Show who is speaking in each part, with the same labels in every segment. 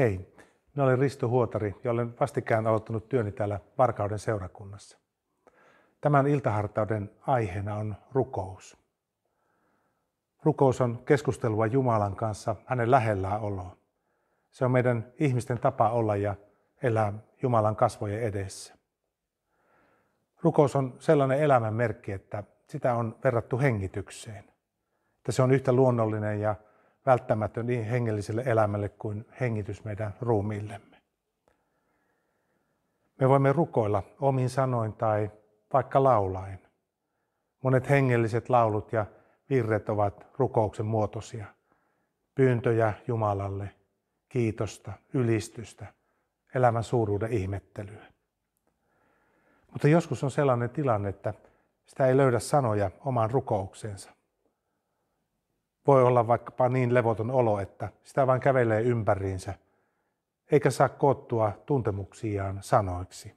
Speaker 1: Hei, minä olen Risto Huotari ja olen vastikään aloittanut työni täällä Varkauden seurakunnassa. Tämän iltahartauden aiheena on rukous. Rukous on keskustelua Jumalan kanssa, hänen lähellään oloa. Se on meidän ihmisten tapa olla ja elää Jumalan kasvojen edessä. Rukous on sellainen elämän merkki, että sitä on verrattu hengitykseen. Että se on yhtä luonnollinen ja välttämätön niin hengelliselle elämälle kuin hengitys meidän ruumiillemme. Me voimme rukoilla omin sanoin tai vaikka laulain. Monet hengelliset laulut ja virret ovat rukouksen muotoisia. Pyyntöjä Jumalalle, kiitosta, ylistystä, elämän suuruuden ihmettelyä. Mutta joskus on sellainen tilanne, että sitä ei löydä sanoja omaan rukoukseensa voi olla vaikkapa niin levoton olo, että sitä vain kävelee ympäriinsä, eikä saa koottua tuntemuksiaan sanoiksi.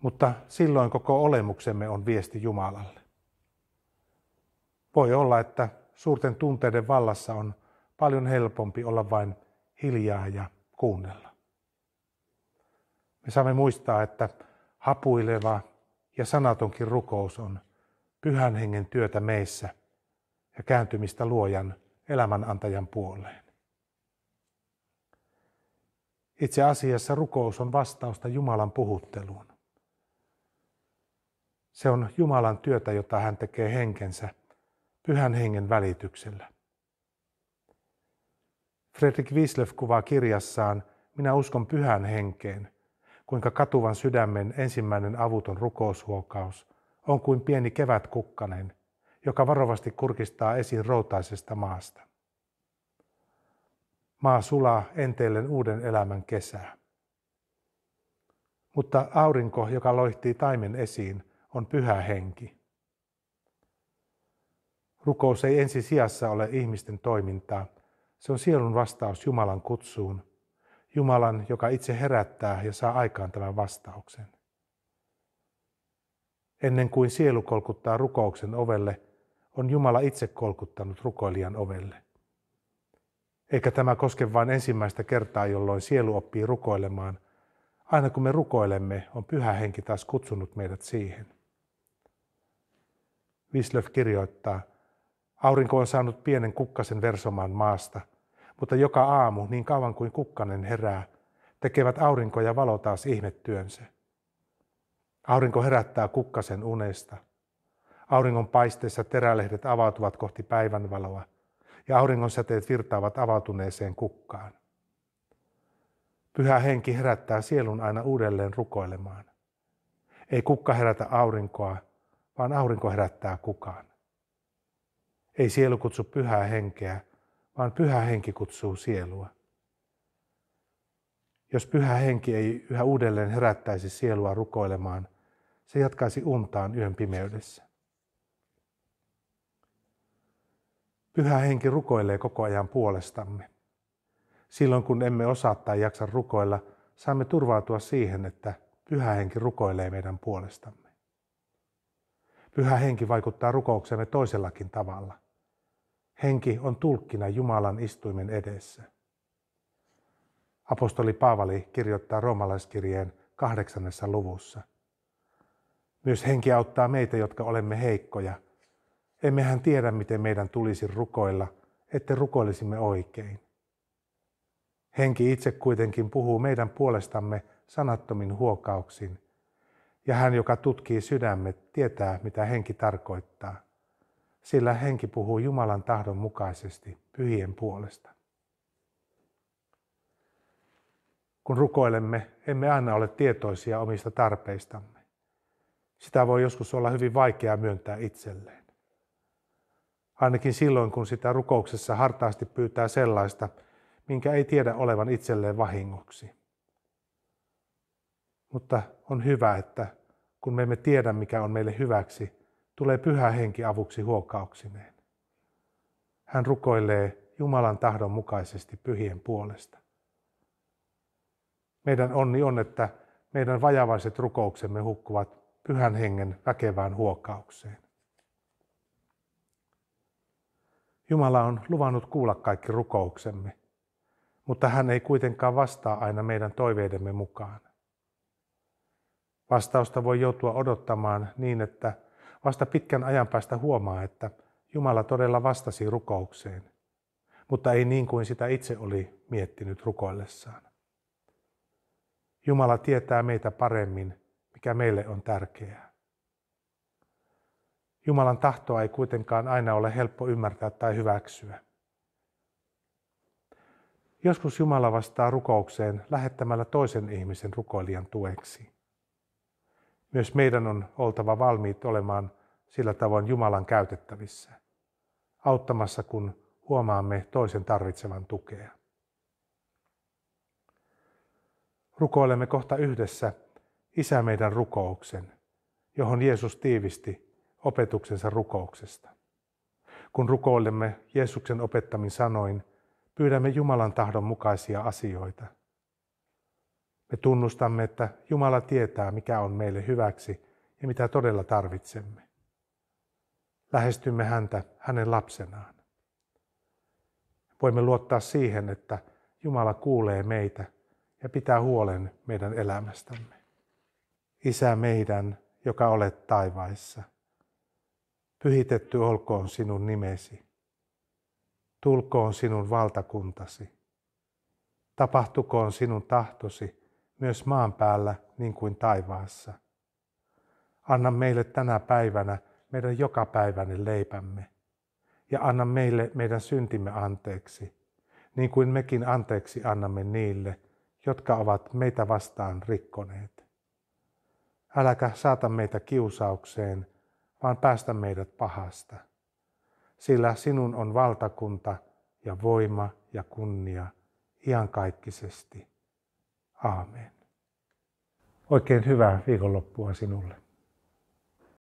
Speaker 1: Mutta silloin koko olemuksemme on viesti Jumalalle. Voi olla, että suurten tunteiden vallassa on paljon helpompi olla vain hiljaa ja kuunnella. Me saamme muistaa, että hapuileva ja sanatonkin rukous on pyhän hengen työtä meissä – ja kääntymistä luojan elämänantajan puoleen. Itse asiassa rukous on vastausta Jumalan puhutteluun. Se on Jumalan työtä, jota hän tekee henkensä, pyhän hengen välityksellä. Fredrik Wislöf kuvaa kirjassaan Minä uskon pyhän henkeen, kuinka katuvan sydämen ensimmäinen avuton rukoushuokaus on kuin pieni kevätkukkanen – joka varovasti kurkistaa esiin routaisesta maasta. Maa sulaa enteellen uuden elämän kesää. Mutta aurinko, joka loihtii taimen esiin, on pyhä henki. Rukous ei ensi sijassa ole ihmisten toimintaa. Se on sielun vastaus Jumalan kutsuun. Jumalan, joka itse herättää ja saa aikaan tämän vastauksen. Ennen kuin sielu kolkuttaa rukouksen ovelle, on Jumala itse kolkuttanut rukoilijan ovelle. Eikä tämä koske vain ensimmäistä kertaa, jolloin sielu oppii rukoilemaan. Aina kun me rukoilemme, on pyhä henki taas kutsunut meidät siihen. Wislöf kirjoittaa, aurinko on saanut pienen kukkasen versomaan maasta, mutta joka aamu, niin kauan kuin kukkanen herää, tekevät aurinko ja valo taas ihmetyönsä. Aurinko herättää kukkasen unesta – Auringon paisteessa terälehdet avautuvat kohti päivänvaloa ja auringon säteet virtaavat avautuneeseen kukkaan. Pyhä henki herättää sielun aina uudelleen rukoilemaan. Ei kukka herätä aurinkoa, vaan aurinko herättää kukaan. Ei sielu kutsu pyhää henkeä, vaan pyhä henki kutsuu sielua. Jos pyhä henki ei yhä uudelleen herättäisi sielua rukoilemaan, se jatkaisi untaan yön pimeydessä. Pyhä Henki rukoilee koko ajan puolestamme. Silloin kun emme osaa tai jaksa rukoilla, saamme turvautua siihen, että Pyhä Henki rukoilee meidän puolestamme. Pyhä Henki vaikuttaa rukouksemme toisellakin tavalla. Henki on tulkkina Jumalan istuimen edessä. Apostoli Paavali kirjoittaa roomalaiskirjeen kahdeksannessa luvussa. Myös henki auttaa meitä, jotka olemme heikkoja – Emmehän tiedä, miten meidän tulisi rukoilla, että rukoilisimme oikein. Henki itse kuitenkin puhuu meidän puolestamme sanattomin huokauksin, ja hän, joka tutkii sydämet, tietää, mitä henki tarkoittaa, sillä henki puhuu Jumalan tahdon mukaisesti pyhien puolesta. Kun rukoilemme, emme aina ole tietoisia omista tarpeistamme. Sitä voi joskus olla hyvin vaikea myöntää itselleen ainakin silloin kun sitä rukouksessa hartaasti pyytää sellaista, minkä ei tiedä olevan itselleen vahingoksi. Mutta on hyvä, että kun me emme tiedä, mikä on meille hyväksi, tulee pyhä henki avuksi huokauksineen. Hän rukoilee Jumalan tahdon mukaisesti pyhien puolesta. Meidän onni on, että meidän vajavaiset rukouksemme hukkuvat pyhän hengen väkevään huokaukseen. Jumala on luvannut kuulla kaikki rukouksemme, mutta hän ei kuitenkaan vastaa aina meidän toiveidemme mukaan. Vastausta voi joutua odottamaan niin, että vasta pitkän ajan päästä huomaa, että Jumala todella vastasi rukoukseen, mutta ei niin kuin sitä itse oli miettinyt rukoillessaan. Jumala tietää meitä paremmin, mikä meille on tärkeää. Jumalan tahtoa ei kuitenkaan aina ole helppo ymmärtää tai hyväksyä. Joskus Jumala vastaa rukoukseen lähettämällä toisen ihmisen rukoilijan tueksi. Myös meidän on oltava valmiit olemaan sillä tavoin Jumalan käytettävissä, auttamassa kun huomaamme toisen tarvitsevan tukea. Rukoilemme kohta yhdessä Isä meidän rukouksen, johon Jeesus tiivisti opetuksensa rukouksesta. Kun rukoilemme Jeesuksen opettamin sanoin, pyydämme Jumalan tahdon mukaisia asioita. Me tunnustamme, että Jumala tietää, mikä on meille hyväksi ja mitä todella tarvitsemme. Lähestymme häntä hänen lapsenaan. Voimme luottaa siihen, että Jumala kuulee meitä ja pitää huolen meidän elämästämme. Isä meidän, joka olet taivaissa – Pyhitetty olkoon sinun nimesi. Tulkoon sinun valtakuntasi. Tapahtukoon sinun tahtosi myös maan päällä niin kuin taivaassa. Anna meille tänä päivänä meidän jokapäiväinen leipämme. Ja anna meille meidän syntimme anteeksi, niin kuin mekin anteeksi annamme niille, jotka ovat meitä vastaan rikkoneet. Äläkä saata meitä kiusaukseen – vaan päästä meidät pahasta. Sillä sinun on valtakunta ja voima ja kunnia iankaikkisesti. Aamen. Oikein hyvää viikonloppua sinulle.